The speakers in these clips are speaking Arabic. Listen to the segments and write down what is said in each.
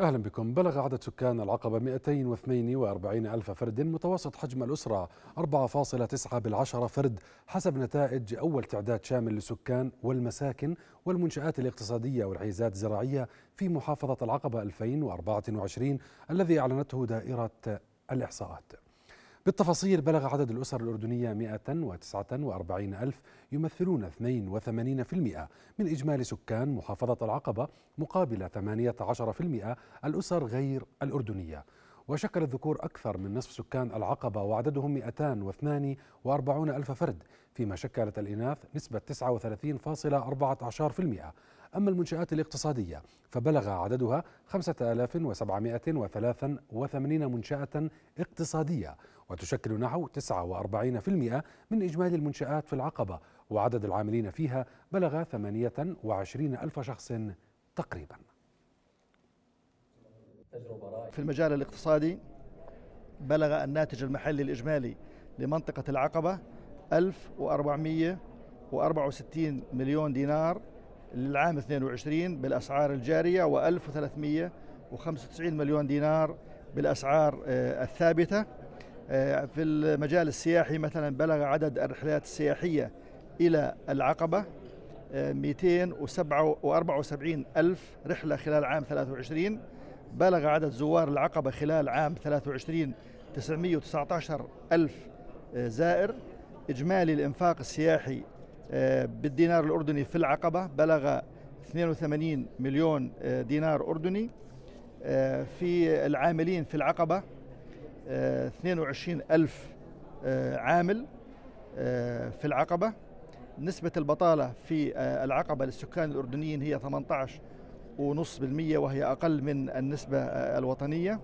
أهلا بكم بلغ عدد سكان العقبة 242 ألف فرد متوسط حجم الأسرة 4.9 بالعشرة فرد حسب نتائج أول تعداد شامل للسكان والمساكن والمنشآت الاقتصادية والعيزات الزراعية في محافظة العقبة 2024 الذي أعلنته دائرة الإحصاءات بالتفاصيل بلغ عدد الأسر الأردنية 149 ألف يمثلون 82% من إجمالي سكان محافظة العقبة مقابل 18% الأسر غير الأردنية وشكل الذكور أكثر من نصف سكان العقبة وعددهم 242 ألف فرد فيما شكلت الإناث نسبة 39.14% أما المنشآت الاقتصادية فبلغ عددها 5783 منشأة اقتصادية وتشكل نحو 49% من إجمالي المنشآت في العقبة وعدد العاملين فيها بلغ 28 ألف شخص تقريبا في المجال الاقتصادي بلغ الناتج المحلي الإجمالي لمنطقة العقبة 1464 مليون دينار للعام 22 بالأسعار الجارية و1395 مليون دينار بالأسعار آه، الثابتة آه، في المجال السياحي مثلا بلغ عدد الرحلات السياحية إلى العقبة 274 آه، ألف رحلة خلال عام 23 بلغ عدد زوار العقبة خلال عام 23 919 ألف زائر إجمالي الإنفاق السياحي آه، بالدينار الأردني في العقبة بلغ 82 مليون آه، دينار أردني آه، في العاملين في العقبة 22 ألف عامل في العقبة نسبة البطالة في العقبة للسكان الأردنيين هي 18.5% وهي أقل من النسبة الوطنية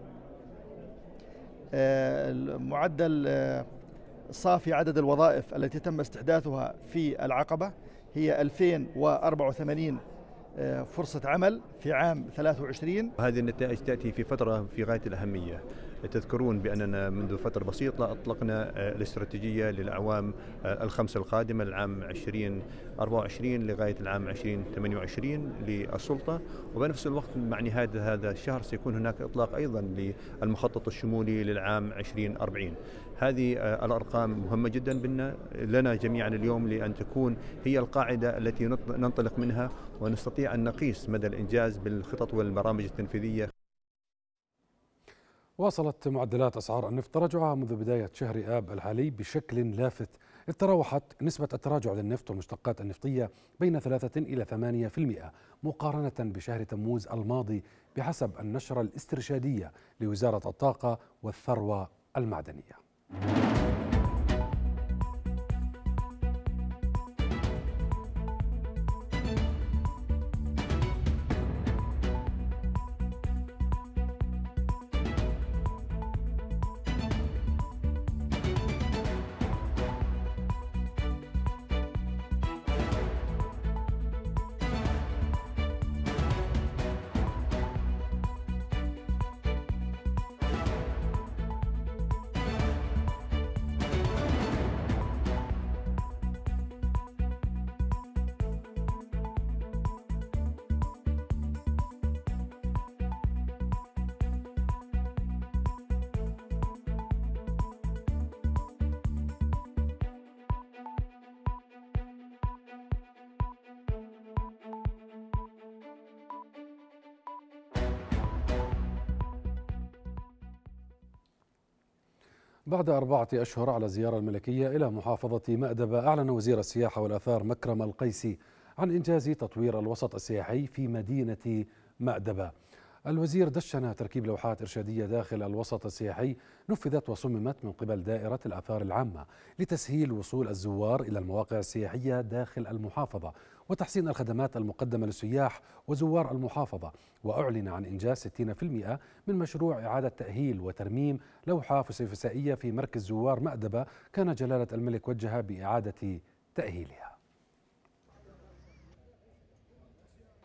معدل صافي عدد الوظائف التي تم استحداثها في العقبة هي 2084 آه، فرصة عمل في عام 23 هذه النتائج تأتي في فترة في غاية الأهمية تذكرون بأننا منذ فترة بسيطة أطلقنا آه، الاستراتيجية للأعوام آه، الخمسة القادمة العام 2024 لغاية العام 2028 للسلطة وبنفس الوقت مع نهاية هذا الشهر سيكون هناك إطلاق أيضا للمخطط الشمولي للعام 2040 هذه آه، الأرقام مهمة جدا بنا لنا جميعا اليوم لأن تكون هي القاعدة التي ننطلق منها ونستطيع أن نقيس مدى الإنجاز بالخطط والبرامج التنفيذية واصلت معدلات أسعار النفط تراجعها منذ بداية شهر آب الحالي بشكل لافت إذ تراوحت نسبة التراجع للنفط والمشتقات النفطية بين 3 إلى 8% مقارنة بشهر تموز الماضي بحسب النشرة الاسترشادية لوزارة الطاقة والثروة المعدنية بعد أربعة أشهر على زيارة الملكية إلى محافظة مأدبة أعلن وزير السياحة والأثار مكرم القيسي عن إنجاز تطوير الوسط السياحي في مدينة مأدبة الوزير دشن تركيب لوحات إرشادية داخل الوسط السياحي نفذت وصممت من قبل دائرة الآثار العامة لتسهيل وصول الزوار إلى المواقع السياحية داخل المحافظة وتحسين الخدمات المقدمة للسياح وزوار المحافظة وأعلن عن إنجاز 60% من مشروع إعادة تأهيل وترميم لوحة فسيفسائية في مركز زوار مأدبة كان جلالة الملك وجه بإعادة تأهيلها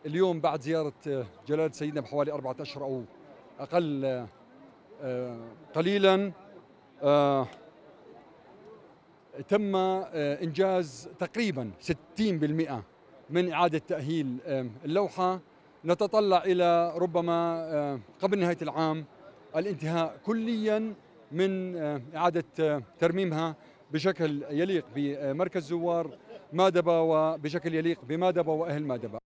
اليوم بعد زيارة جلالة سيدنا بحوالي أربعة أشهر أو أقل آه، قليلا آه، تم آه، إنجاز تقريبا 60% من إعادة تأهيل اللوحة نتطلع إلى ربما قبل نهاية العام الانتهاء كليا من إعادة ترميمها بشكل يليق بمركز زوار مادبا وبشكل يليق بمادبا وأهل مادبا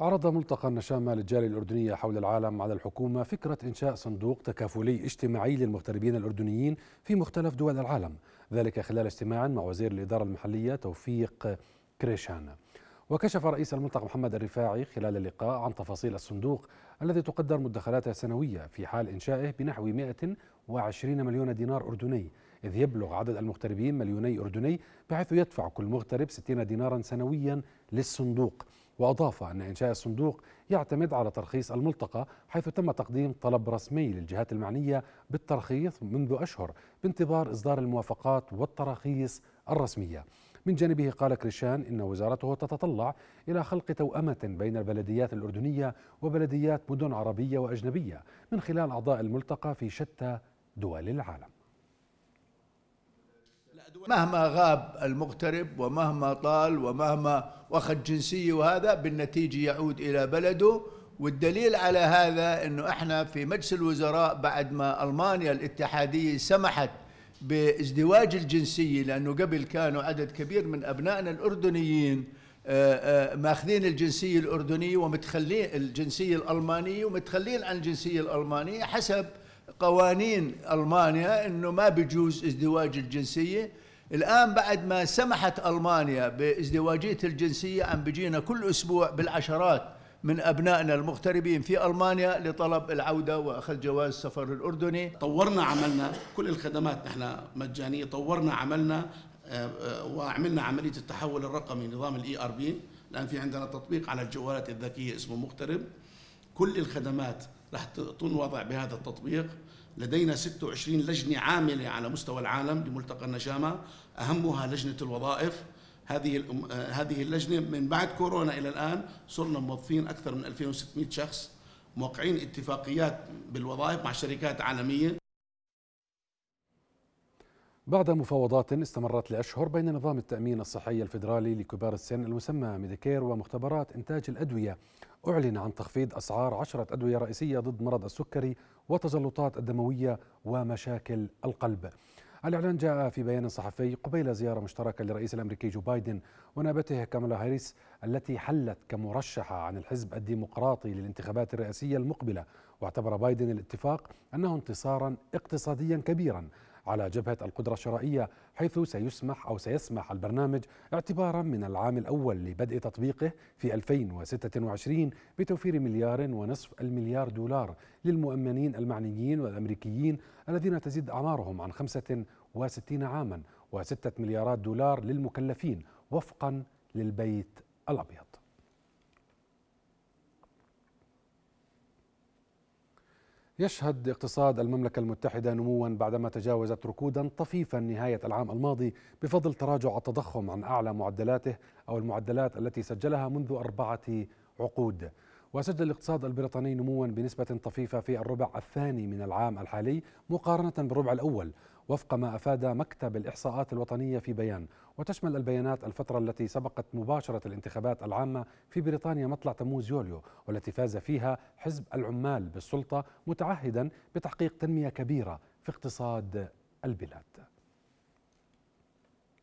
عرض ملتقى النشامة للجالية الأردنية حول العالم على الحكومة فكرة إنشاء صندوق تكافلي اجتماعي للمغتربين الأردنيين في مختلف دول العالم ذلك خلال اجتماع مع وزير الإدارة المحلية توفيق كريشان وكشف رئيس الملتقى محمد الرفاعي خلال اللقاء عن تفاصيل الصندوق الذي تقدر مدخراته السنوية في حال إنشائه بنحو 120 مليون دينار أردني إذ يبلغ عدد المغتربين مليوني أردني بحيث يدفع كل مغترب 60 دينارا سنويا للصندوق وأضاف أن إنشاء الصندوق يعتمد على ترخيص الملتقى حيث تم تقديم طلب رسمي للجهات المعنية بالترخيص منذ أشهر بانتظار إصدار الموافقات والتراخيص الرسمية من جانبه قال كريشان إن وزارته تتطلع إلى خلق توأمة بين البلديات الأردنية وبلديات مدن عربية وأجنبية من خلال أعضاء الملتقى في شتى دول العالم مهما غاب المغترب ومهما طال ومهما واخذ جنسية وهذا بالنتيجة يعود إلى بلده والدليل على هذا أنه إحنا في مجلس الوزراء بعد ما ألمانيا الاتحادية سمحت بازدواج الجنسية لأنه قبل كانوا عدد كبير من أبنائنا الأردنيين آه، آه، ماخذين الجنسية الأردنية ومتخلين الجنسية الألمانية ومتخلين عن الجنسية الألمانية حسب قوانين المانيا انه ما بيجوز ازدواج الجنسيه الان بعد ما سمحت المانيا بازدواجيه الجنسيه عم بيجينا كل اسبوع بالعشرات من ابنائنا المغتربين في المانيا لطلب العوده واخذ جواز سفر الاردني طورنا عملنا كل الخدمات نحن مجانيه طورنا عملنا آه، آه، وعملنا عمليه التحول الرقمي نظام الاي ار e بي الان في عندنا تطبيق على الجوالات الذكيه اسمه مغترب كل الخدمات راح تنوضع بهذا التطبيق لدينا 26 لجنة عاملة على مستوى العالم لملتقى النجامة أهمها لجنة الوظائف هذه آه، هذه اللجنة من بعد كورونا إلى الآن صرنا موظفين أكثر من 2600 شخص موقعين اتفاقيات بالوظائف مع شركات عالمية بعد مفاوضات استمرت لأشهر بين نظام التأمين الصحي الفيدرالي لكبار السن المسمى ميديكير ومختبرات إنتاج الأدوية أعلن عن تخفيض أسعار عشرة أدوية رئيسية ضد مرض السكري والتجلطات الدموية ومشاكل القلب الإعلان جاء في بيان صحفي قبيل زيارة مشتركة للرئيس الأمريكي جو بايدن ونابته كاملا هاريس التي حلت كمرشحة عن الحزب الديمقراطي للانتخابات الرئاسية المقبلة واعتبر بايدن الاتفاق أنه انتصارا اقتصاديا كبيرا على جبهة القدرة الشرائية حيث سيسمح أو سيسمح البرنامج اعتبارا من العام الأول لبدء تطبيقه في 2026 بتوفير مليار ونصف المليار دولار للمؤمنين المعنيين والأمريكيين الذين تزيد أعمارهم عن 65 عاما وستة مليارات دولار للمكلفين وفقا للبيت الأبيض يشهد اقتصاد المملكة المتحدة نموا بعدما تجاوزت ركودا طفيفا نهاية العام الماضي بفضل تراجع التضخم عن أعلى معدلاته أو المعدلات التي سجلها منذ أربعة عقود وسجل الاقتصاد البريطاني نموا بنسبة طفيفة في الربع الثاني من العام الحالي مقارنة بالربع الأول وفق ما أفاد مكتب الإحصاءات الوطنية في بيان وتشمل البيانات الفترة التي سبقت مباشرة الانتخابات العامة في بريطانيا مطلع تموز يوليو والتي فاز فيها حزب العمال بالسلطة متعهدا بتحقيق تنمية كبيرة في اقتصاد البلاد